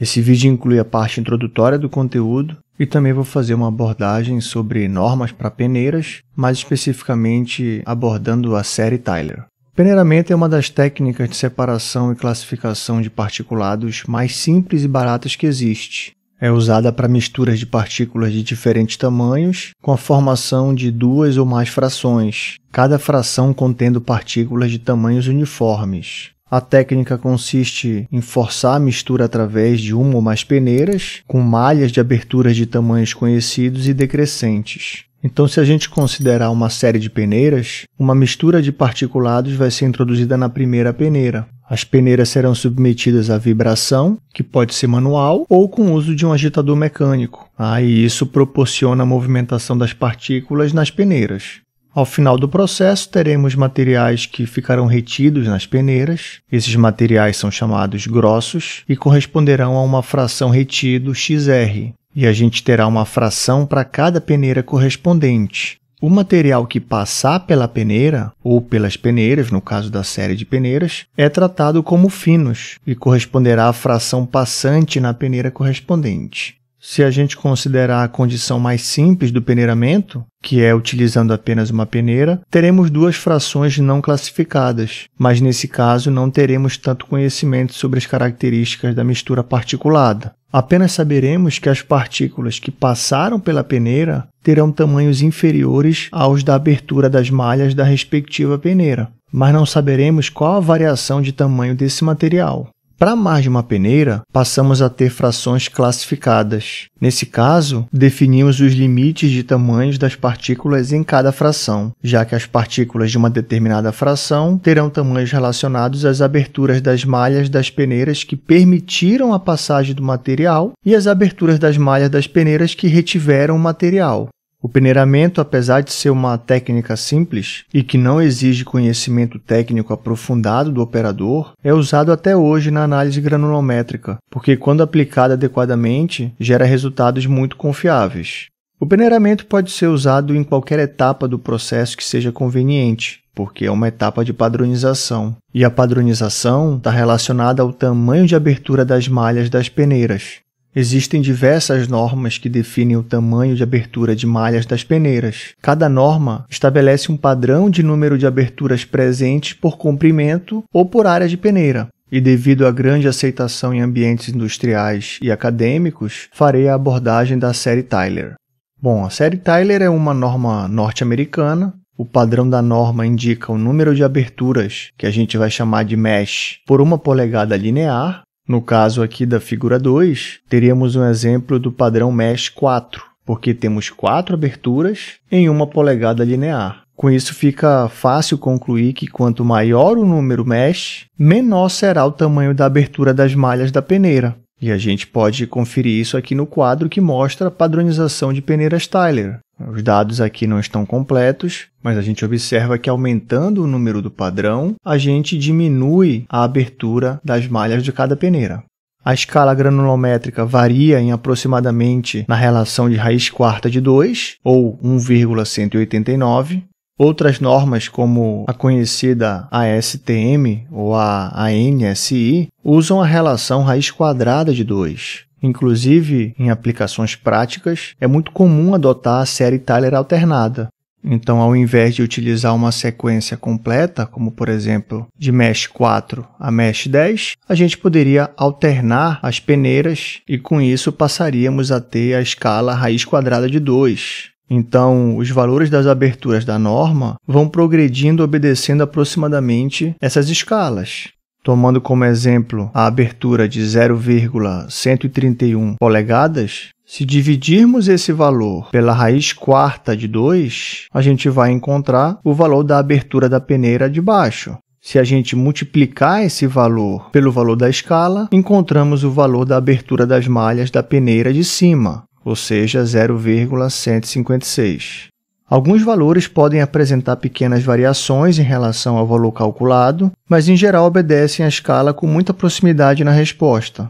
Esse vídeo inclui a parte introdutória do conteúdo e também vou fazer uma abordagem sobre normas para peneiras, mais especificamente abordando a série Tyler. Peneiramento é uma das técnicas de separação e classificação de particulados mais simples e baratas que existe. É usada para misturas de partículas de diferentes tamanhos, com a formação de duas ou mais frações, cada fração contendo partículas de tamanhos uniformes. A técnica consiste em forçar a mistura através de uma ou mais peneiras, com malhas de aberturas de tamanhos conhecidos e decrescentes. Então, se a gente considerar uma série de peneiras, uma mistura de particulados vai ser introduzida na primeira peneira. As peneiras serão submetidas à vibração, que pode ser manual ou com o uso de um agitador mecânico. Aí ah, isso proporciona a movimentação das partículas nas peneiras. Ao final do processo, teremos materiais que ficarão retidos nas peneiras. Esses materiais são chamados grossos e corresponderão a uma fração retido XR. E a gente terá uma fração para cada peneira correspondente. O material que passar pela peneira, ou pelas peneiras, no caso da série de peneiras, é tratado como finos e corresponderá à fração passante na peneira correspondente. Se a gente considerar a condição mais simples do peneiramento, que é utilizando apenas uma peneira, teremos duas frações não classificadas, mas nesse caso não teremos tanto conhecimento sobre as características da mistura particulada. Apenas saberemos que as partículas que passaram pela peneira terão tamanhos inferiores aos da abertura das malhas da respectiva peneira, mas não saberemos qual a variação de tamanho desse material. Para mais de uma peneira, passamos a ter frações classificadas. Nesse caso, definimos os limites de tamanhos das partículas em cada fração, já que as partículas de uma determinada fração terão tamanhos relacionados às aberturas das malhas das peneiras que permitiram a passagem do material e às aberturas das malhas das peneiras que retiveram o material. O peneiramento, apesar de ser uma técnica simples e que não exige conhecimento técnico aprofundado do operador, é usado até hoje na análise granulométrica, porque quando aplicado adequadamente, gera resultados muito confiáveis. O peneiramento pode ser usado em qualquer etapa do processo que seja conveniente, porque é uma etapa de padronização. E a padronização está relacionada ao tamanho de abertura das malhas das peneiras. Existem diversas normas que definem o tamanho de abertura de malhas das peneiras. Cada norma estabelece um padrão de número de aberturas presentes por comprimento ou por área de peneira. E devido à grande aceitação em ambientes industriais e acadêmicos, farei a abordagem da série Tyler. Bom, a série Tyler é uma norma norte-americana. O padrão da norma indica o número de aberturas, que a gente vai chamar de mesh, por uma polegada linear, no caso aqui da figura 2, teríamos um exemplo do padrão mesh 4, porque temos quatro aberturas em uma polegada linear. Com isso, fica fácil concluir que quanto maior o número mesh, menor será o tamanho da abertura das malhas da peneira. E a gente pode conferir isso aqui no quadro que mostra a padronização de peneiras Tyler. Os dados aqui não estão completos, mas a gente observa que aumentando o número do padrão, a gente diminui a abertura das malhas de cada peneira. A escala granulométrica varia em aproximadamente na relação de raiz quarta de 2, ou 1,189. Outras normas, como a conhecida ASTM ou a ANSI, usam a relação raiz quadrada de 2, Inclusive, em aplicações práticas, é muito comum adotar a série Tyler alternada. Então, ao invés de utilizar uma sequência completa, como por exemplo de mesh 4 a mesh 10, a gente poderia alternar as peneiras e com isso passaríamos a ter a escala raiz quadrada de 2. Então, os valores das aberturas da norma vão progredindo obedecendo aproximadamente essas escalas tomando como exemplo a abertura de 0,131 polegadas, se dividirmos esse valor pela raiz quarta de 2, a gente vai encontrar o valor da abertura da peneira de baixo. Se a gente multiplicar esse valor pelo valor da escala, encontramos o valor da abertura das malhas da peneira de cima, ou seja, 0,156. Alguns valores podem apresentar pequenas variações em relação ao valor calculado, mas em geral obedecem à escala com muita proximidade na resposta.